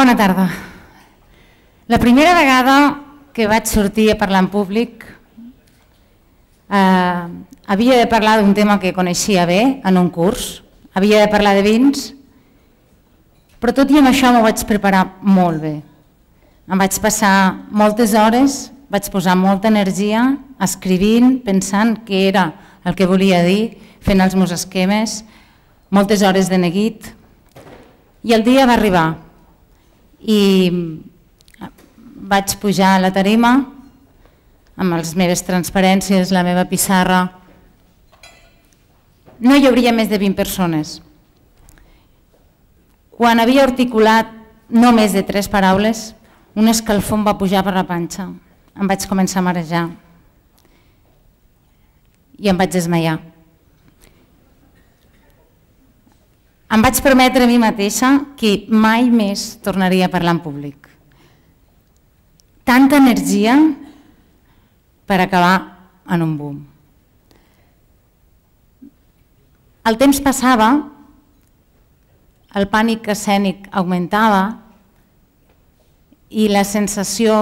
Bona tarda. La primera vegada que vaig sortir a parlar en públic eh, havia de parlar d'un tema que coneixia bé en un curs, havia de parlar de vins, però tot i amb això m'ho vaig preparar molt bé. Em vaig passar moltes hores, vaig posar molta energia escrivint, pensant què era el que volia dir, fent els meus esquemes, moltes hores de neguit, i el dia va arribar i vaig pujar a la tarima amb les meves transparències, la meva pissarra. No hi hauria més de 20 persones. Quan havia articulat no més de tres paraules, un escalfó em va pujar per la panxa. Em vaig començar a marejar i em vaig desmaiar. Em vaig prometre a mi mateixa que mai més tornaria a parlar en públic. Tanta energia per acabar en un boom. El temps passava, el pànic escènic augmentava i la sensació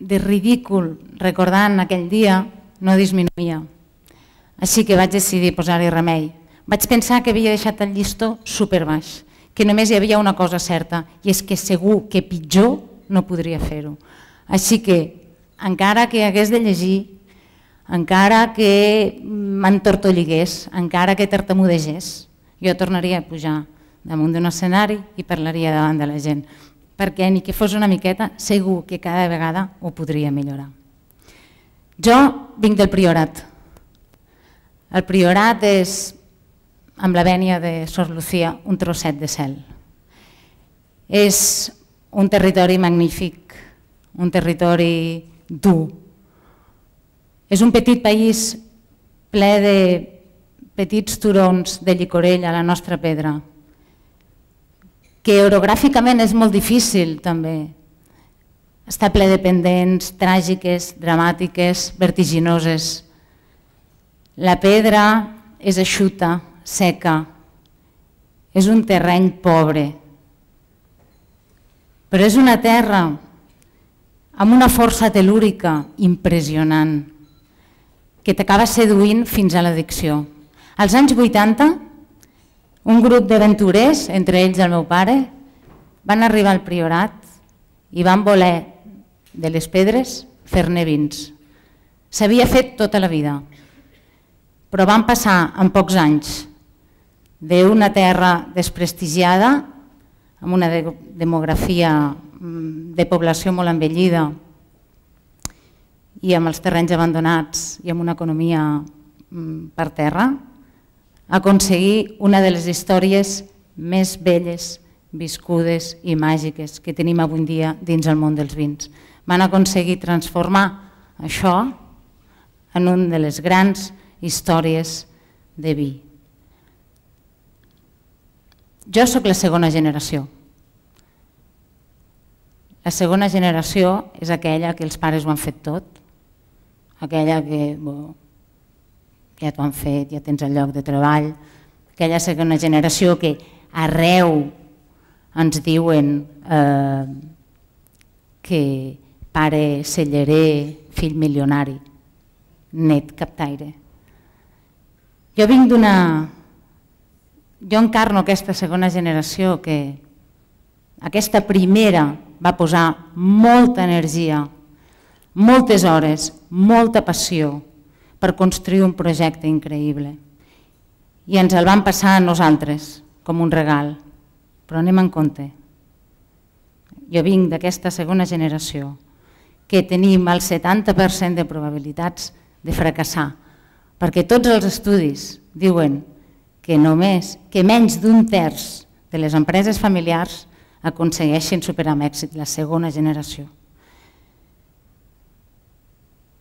de ridícul recordant aquell dia no disminuïa. Així que vaig decidir posar-hi remei. Vaig pensar que havia deixat el llistó superbaix, que només hi havia una cosa certa, i és que segur que pitjor no podria fer-ho. Així que, encara que hagués de llegir, encara que m'entortolligués, encara que tartamudegés, jo tornaria a pujar damunt d'un escenari i parlaria davant de la gent, perquè ni que fos una miqueta, segur que cada vegada ho podria millorar. Jo vinc del priorat. El priorat és amb la vènia de Sor Lucía, un trosset de cel. És un territori magnífic, un territori dur. És un petit país ple de petits turons de llicorell a la nostra pedra, que orogràficament és molt difícil també. Està ple de pendents, tràgiques, dramàtiques, vertiginoses. La pedra és eixuta, seca, és un terreny pobre, però és una terra amb una força telúrica impressionant que t'acaba seduint fins a l'addicció. Als anys 80, un grup d'aventurers, entre ells el meu pare, van arribar al Priorat i van voler de les pedres fer-ne vins. S'havia fet tota la vida, però van passar en pocs anys d'una terra desprestigiada, amb una de demografia mm, de població molt envellida i amb els terrenys abandonats i amb una economia mm, per terra, aconseguir una de les històries més belles, viscudes i màgiques que tenim avui dia dins el món dels vins. Van aconseguir transformar això en una de les grans històries de vi. Jo sóc la segona generació. La segona generació és aquella que els pares ho han fet tot, aquella que bo, ja t'ho han fet, ja tens el lloc de treball, aquella segona generació que arreu ens diuen eh, que pare celler, fill milionari, net captaire. Jo vinc d'una jo encarno aquesta segona generació que aquesta primera va posar molta energia, moltes hores, molta passió per construir un projecte increïble. I ens el van passar a nosaltres com un regal, però anem en compte. Jo vinc d'aquesta segona generació que tenim el 70% de probabilitats de fracassar, perquè tots els estudis diuen que només que menys d'un terç de les empreses familiars aconsegueixin superar amb èxit la segona generació.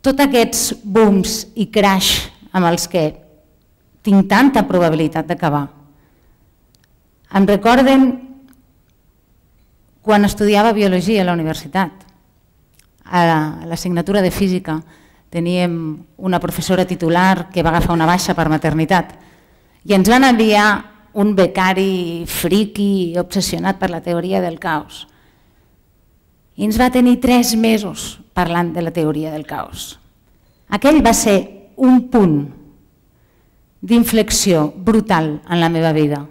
Tots aquests booms i crash amb els que tinc tanta probabilitat d'acabar, em recorden quan estudiava Biologia a la universitat. A l'assignatura de Física teníem una professora titular que va agafar una baixa per maternitat i ens van enviar un becari friqui obsessionat per la teoria del caos. I ens va tenir tres mesos parlant de la teoria del caos. Aquell va ser un punt d'inflexió brutal en la meva vida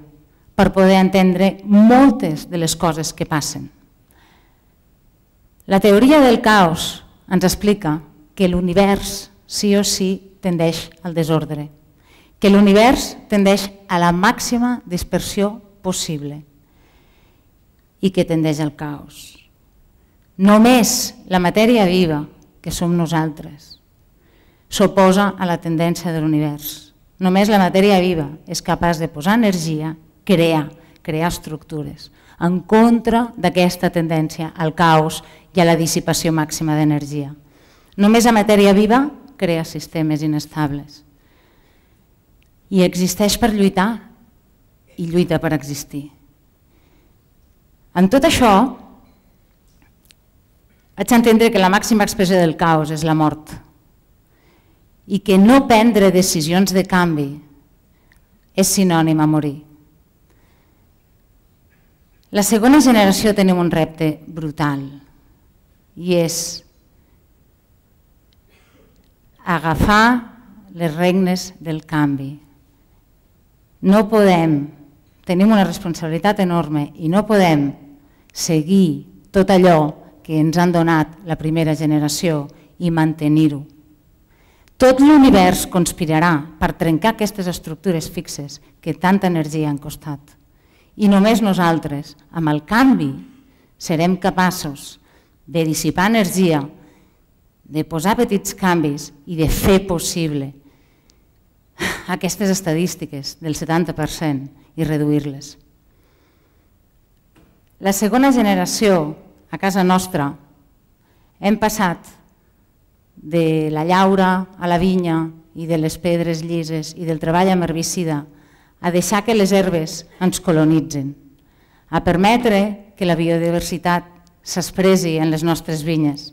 per poder entendre moltes de les coses que passen. La teoria del caos ens explica que l'univers sí o sí tendeix al desordre que l'univers tendeix a la màxima dispersió possible i que tendeix al caos. Només la matèria viva, que som nosaltres, s'oposa a la tendència de l'univers. Només la matèria viva és capaç de posar energia, crear, crear estructures, en contra d'aquesta tendència al caos i a la dissipació màxima d'energia. Només la matèria viva crea sistemes inestables i existeix per lluitar i lluita per existir. En tot això, haig d'entendre que la màxima expressió del caos és la mort i que no prendre decisions de canvi és sinònim a morir. La segona generació tenim un repte brutal i és agafar les regnes del canvi. No podem, tenim una responsabilitat enorme i no podem seguir tot allò que ens han donat la primera generació i mantenir-ho. Tot l'univers conspirarà per trencar aquestes estructures fixes que tanta energia han costat. I només nosaltres, amb el canvi, serem capaços de dissipar energia, de posar petits canvis i de fer possible aquestes estadístiques del 70% i reduir-les. La segona generació a casa nostra hem passat de la llaura a la vinya i de les pedres llises i del treball amb herbicida a deixar que les herbes ens colonitzen, a permetre que la biodiversitat s'expressi en les nostres vinyes,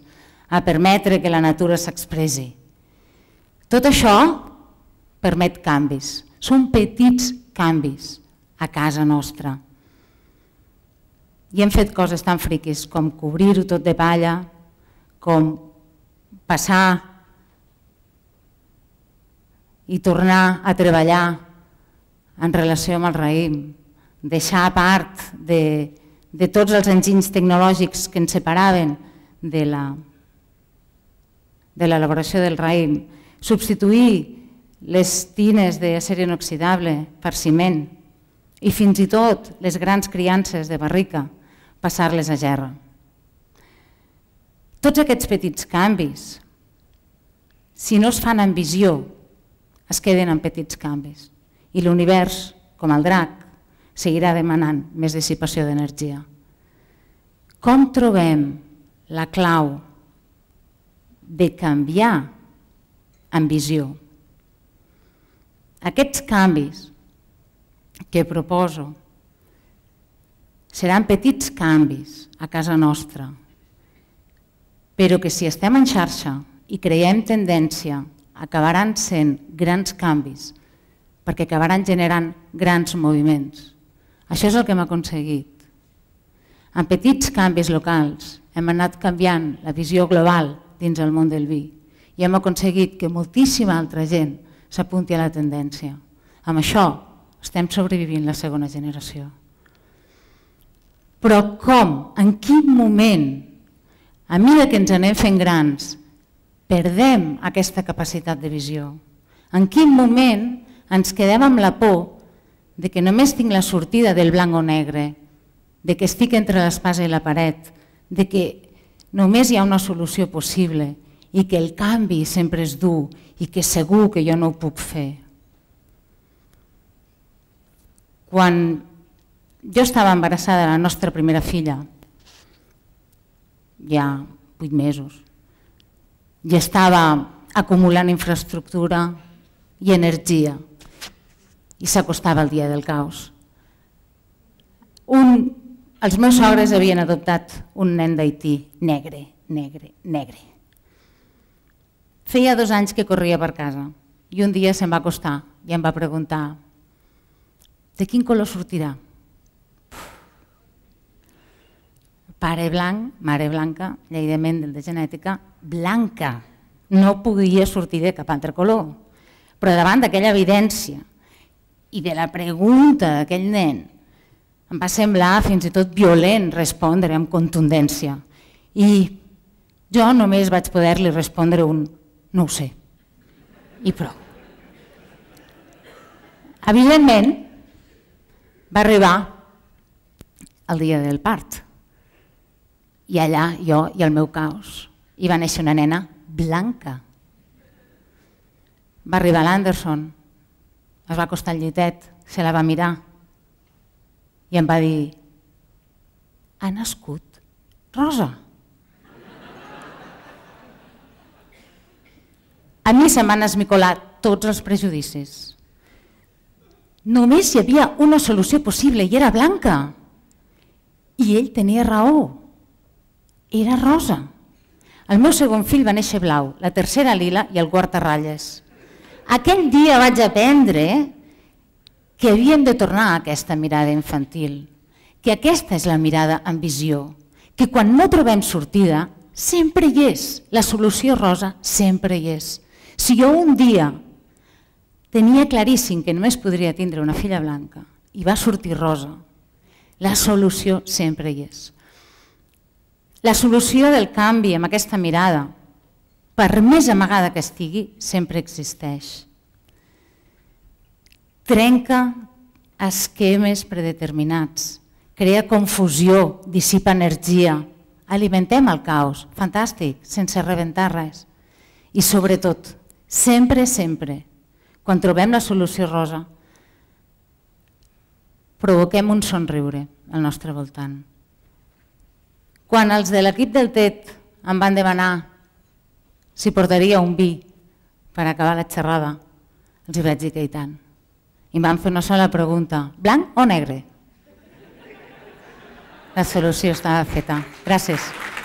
a permetre que la natura s'expressi. Tot això permet canvis. Són petits canvis a casa nostra. I hem fet coses tan friquis com cobrir-ho tot de palla, com passar i tornar a treballar en relació amb el raïm, deixar a part de, de tots els enginys tecnològics que ens separaven de l'elaboració de del raïm, substituir les tines de acer inoxidable, farciment i fins i tot les grans criances de barrica, passar-les a gerra. Tots aquests petits canvis, si no es fan amb visió, es queden en petits canvis i l'univers, com el drac, seguirà demanant més dissipació d'energia. Com trobem la clau de canviar amb visió? Aquests canvis que proposo seran petits canvis a casa nostra, però que si estem en xarxa i creiem tendència, acabaran sent grans canvis, perquè acabaran generant grans moviments. Això és el que hem aconseguit. Amb petits canvis locals hem anat canviant la visió global dins el món del vi i hem aconseguit que moltíssima altra gent s'apunti a la tendència. Amb això estem sobrevivint la segona generació. Però com, en quin moment, a mesura que ens anem fent grans, perdem aquesta capacitat de visió? En quin moment ens quedem amb la por de que només tinc la sortida del blanc o negre, de que estic entre l'espasa i la paret, de que només hi ha una solució possible i que el canvi sempre és dur i que segur que jo no ho puc fer. Quan jo estava embarassada de la nostra primera filla, ja vuit mesos, i estava acumulant infraestructura i energia, i s'acostava el dia del caos. Un, els meus sogres havien adoptat un nen d'Haití negre, negre, negre Feia dos anys que corria per casa i un dia se'm va acostar i em va preguntar de quin color sortirà? Pare blanc, mare blanca, llei de Mendel de genètica, blanca. No podia sortir de cap altre color. Però davant d'aquella evidència i de la pregunta d'aquell nen, em va semblar fins i tot violent respondre amb contundència. I jo només vaig poder-li respondre un no ho sé. I prou. Evidentment, va arribar el dia del part. I allà jo i el meu caos. I va néixer una nena blanca. Va arribar l'Anderson, es va acostar al llitet, se la va mirar i em va dir ha nascut rosa. A mi se m'han esmicolat tots els prejudicis. Només hi havia una solució possible i era blanca. I ell tenia raó. Era rosa. El meu segon fill va néixer blau, la tercera lila i el quart a ratlles. Aquell dia vaig aprendre que havíem de tornar a aquesta mirada infantil, que aquesta és la mirada amb visió, que quan no trobem sortida, sempre hi és, la solució rosa sempre hi és. Si jo un dia tenia claríssim que només podria tindre una filla blanca i va sortir rosa, la solució sempre hi és. La solució del canvi amb aquesta mirada, per més amagada que estigui, sempre existeix. Trenca esquemes predeterminats, crea confusió, dissipa energia, alimentem el caos, fantàstic, sense rebentar res. I sobretot, Sempre, sempre, quan trobem la solució rosa, provoquem un somriure al nostre voltant. Quan els de l'equip del TET em van demanar si portaria un vi per acabar la xerrada, els hi vaig dir que i tant. I em van fer una sola pregunta, blanc o negre? La solució estava feta. Gràcies.